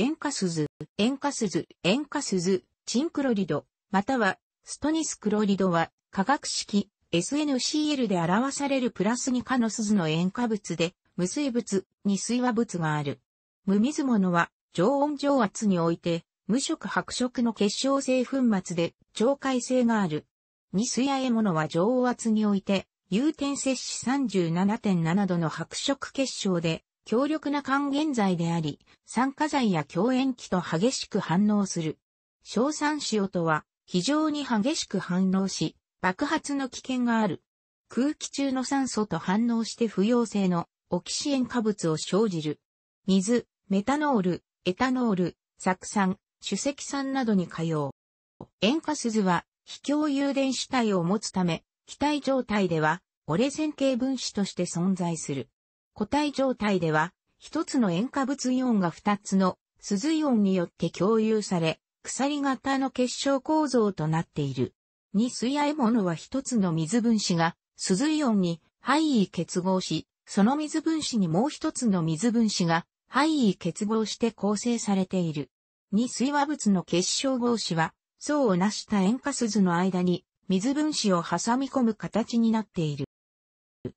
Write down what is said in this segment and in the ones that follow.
塩化鈴、塩化鈴、塩化鈴、チンクロリド、またはストニスクロリドは化学式 SNCl で表されるプラス2化の鈴の塩化物で無水物に水和物がある。無水物は常温常圧において無色白色の結晶性粉末で超解性がある。二水和え物は常温圧において融点摂氏37.7度の白色結晶で強力な還元剤であり、酸化剤や強塩基と激しく反応する。硝酸塩とは非常に激しく反応し、爆発の危険がある。空気中の酸素と反応して不溶性のオキシ塩化物を生じる。水、メタノール、エタノール、酢酸、主石酸などに通う。塩化鈴は、非共有電子体を持つため、気体状態では、折れ線形分子として存在する。固体状態では、一つの塩化物イオンが二つの鈴イオンによって共有され、鎖型の結晶構造となっている。二水合物は一つの水分子が鈴イオンに範囲結合し、その水分子にもう一つの水分子が範囲結合して構成されている。二水和物の結晶合子は、層を成した塩化鈴の間に水分子を挟み込む形になっている。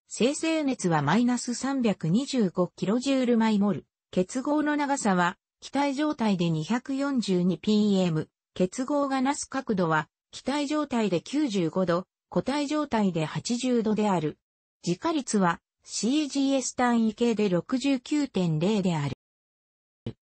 生成熱はマイナス 325kJ イモル。結合の長さは、気体状態で 242pm。結合がなす角度は、気体状態で95度、固体状態で80度である。自家率は CGS 単位系で69.0である。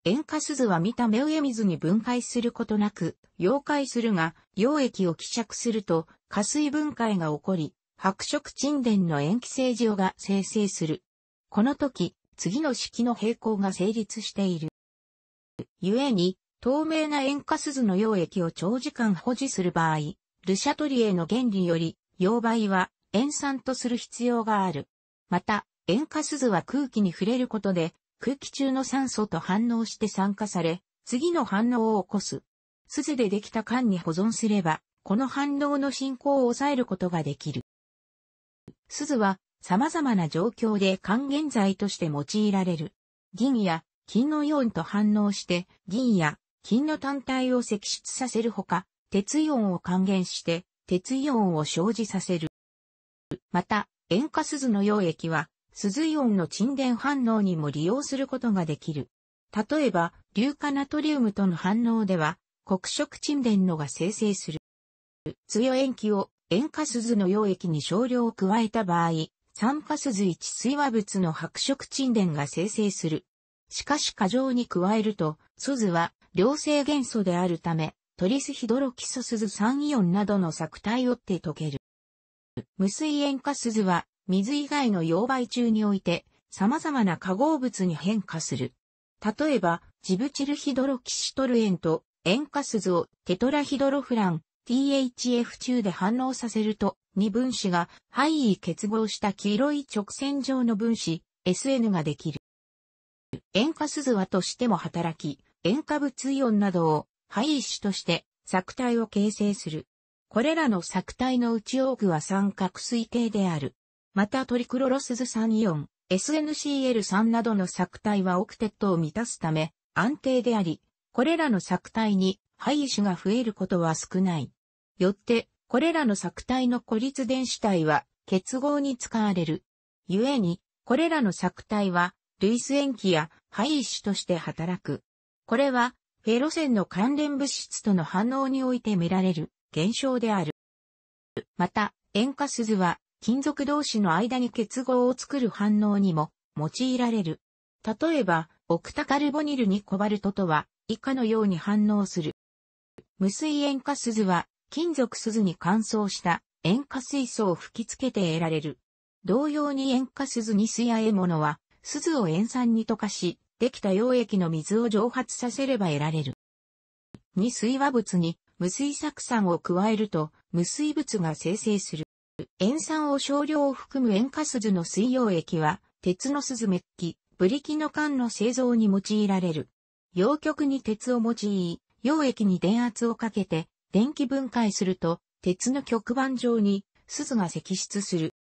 塩化鈴は見た目上水に分解することなく、溶解するが、溶液を希釈すると、加水分解が起こり、白色沈殿の塩基性塩が生成する。この時、次の式の平行が成立している。故に、透明な塩化鈴の溶液を長時間保持する場合、ルシャトリエの原理より、溶媒は塩酸とする必要がある。また、塩化鈴は空気に触れることで、空気中の酸素と反応して酸化され、次の反応を起こす。鈴でできた缶に保存すれば、この反応の進行を抑えることができる。鈴は様々な状況で還元剤として用いられる。銀や金のイオンと反応して銀や金の単体を析出させるほか、鉄イオンを還元して鉄イオンを生じさせる。また、塩化鈴の溶液は、鈴イオンの沈殿反応にも利用することができる。例えば、硫化ナトリウムとの反応では、黒色沈殿のが生成する。強塩基を塩化鈴の溶液に少量を加えた場合、酸化鈴1水和物の白色沈殿が生成する。しかし過剰に加えると、鈴は良性元素であるため、トリスヒドロキソ鈴酸イオンなどの作体をって溶ける。無水塩化鈴は水以外の溶媒中において様々な化合物に変化する。例えば、ジブチルヒドロキシトル塩と塩化鈴をテトラヒドロフラン、THF 中で反応させると、2分子が範囲結合した黄色い直線上の分子、SN ができる。塩化鈴和としても働き、塩化物イオンなどを肺位子として作体を形成する。これらの作体の内多くは三角錐形である。またトリクロロスズ酸イオン、SNCL3 などの作体はオクテットを満たすため安定であり、これらの作体に肺位種が増えることは少ない。よって、これらの作体の孤立電子体は結合に使われる。故に、これらの作体は、類似塩基や配子として働く。これは、フェロセンの関連物質との反応において見られる現象である。また、塩化鈴は、金属同士の間に結合を作る反応にも用いられる。例えば、オクタカルボニルにコバルトとは以下のように反応する。無水塩化鈴は金属鈴に乾燥した塩化水素を吹き付けて得られる。同様に塩化鈴に水や獲物は、鈴を塩酸に溶かし、できた溶液の水を蒸発させれば得られる。二水和物に無水酢酸を加えると、無水物が生成する。塩酸を少量を含む塩化鈴の水溶液は、鉄の鈴メッキ、ブリキの缶の製造に用いられる。溶極に鉄を用い、溶液に電圧をかけて、電気分解すると、鉄の極板上に、鈴が析出する。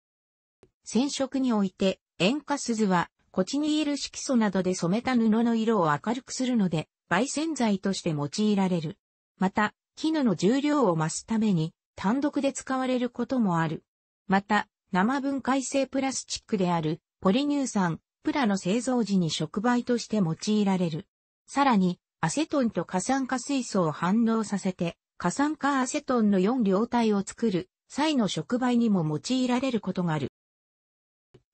染色において、塩化鈴は、コチニール色素などで染めた布の色を明るくするので、媒染剤として用いられる。また、絹の重量を増すために、単独で使われることもある。また、生分解性プラスチックである、ポリ乳酸、プラの製造時に触媒として用いられる。さらに、アセトンと過酸化水素を反応させて、過酸化アセトンの4両体を作る際の触媒にも用いられることがある。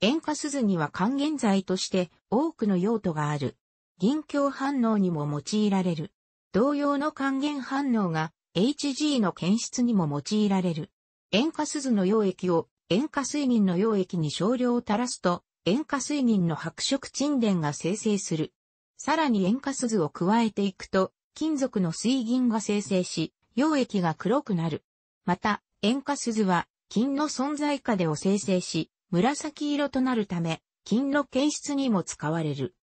塩化鈴には還元剤として多くの用途がある。銀鏡反応にも用いられる。同様の還元反応が HG の検出にも用いられる。塩化鈴の溶液を塩化水銀の溶液に少量を垂らすと塩化水銀の白色沈殿が生成する。さらに塩化鈴を加えていくと金属の水銀が生成し、溶液が黒くなる。また、塩化鈴は、金の存在下でを生成し、紫色となるため、金の検出にも使われる。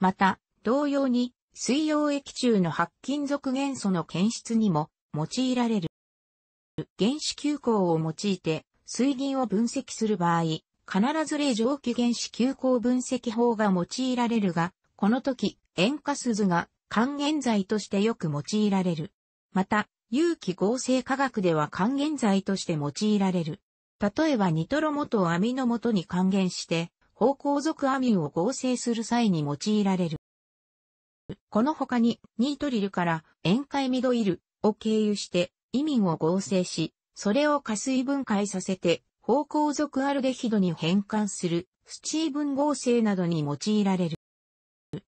また、同様に、水溶液中の白金属元素の検出にも用いられる。原子球項を用いて水銀を分析する場合、必ず例蒸気原子球項分析法が用いられるが、この時、塩化鈴が還元剤としてよく用いられる。また、有機合成化学では還元剤として用いられる。例えばニトロ元アミの元に還元して、方向属アミンを合成する際に用いられる。この他に、ニートリルから塩化ミドイルを経由して、イミンを合成し、それを加水分解させて、方向属アルデヒドに変換する、スチーブン合成などに用いられる。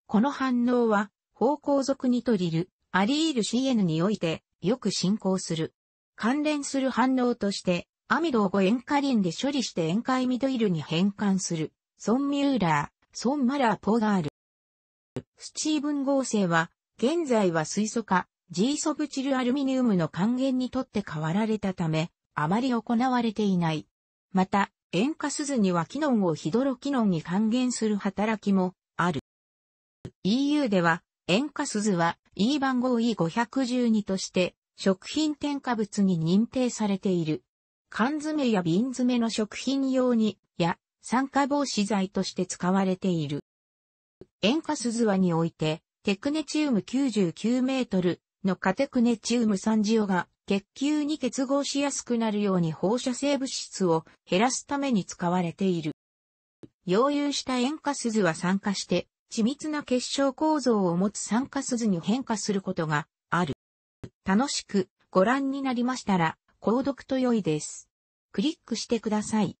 この反応は、方向属ニトリル、アリール CN において、よく進行する。関連する反応として、アミドをゴ塩化リンで処理して塩化イミドイルに変換する、ソンミューラー、ソンマラーポガール。スチーブン合成は、現在は水素化、ジーソブチルアルミニウムの還元にとって変わられたため、あまり行われていない。また、塩化鈴には機能をヒドロ機能に還元する働きもある。EU では、塩化鈴は E 番号 E512 として、食品添加物に認定されている。缶詰や瓶詰の食品用に、や、酸化防止剤として使われている。塩化鈴ズにおいて、テクネチウム99メートルのカテクネチウム酸ジオが血球に結合しやすくなるように放射性物質を減らすために使われている。溶融した塩化鈴は酸化して緻密な結晶構造を持つ酸化鈴に変化することがある。楽しくご覧になりましたら、購読と良いです。クリックしてください。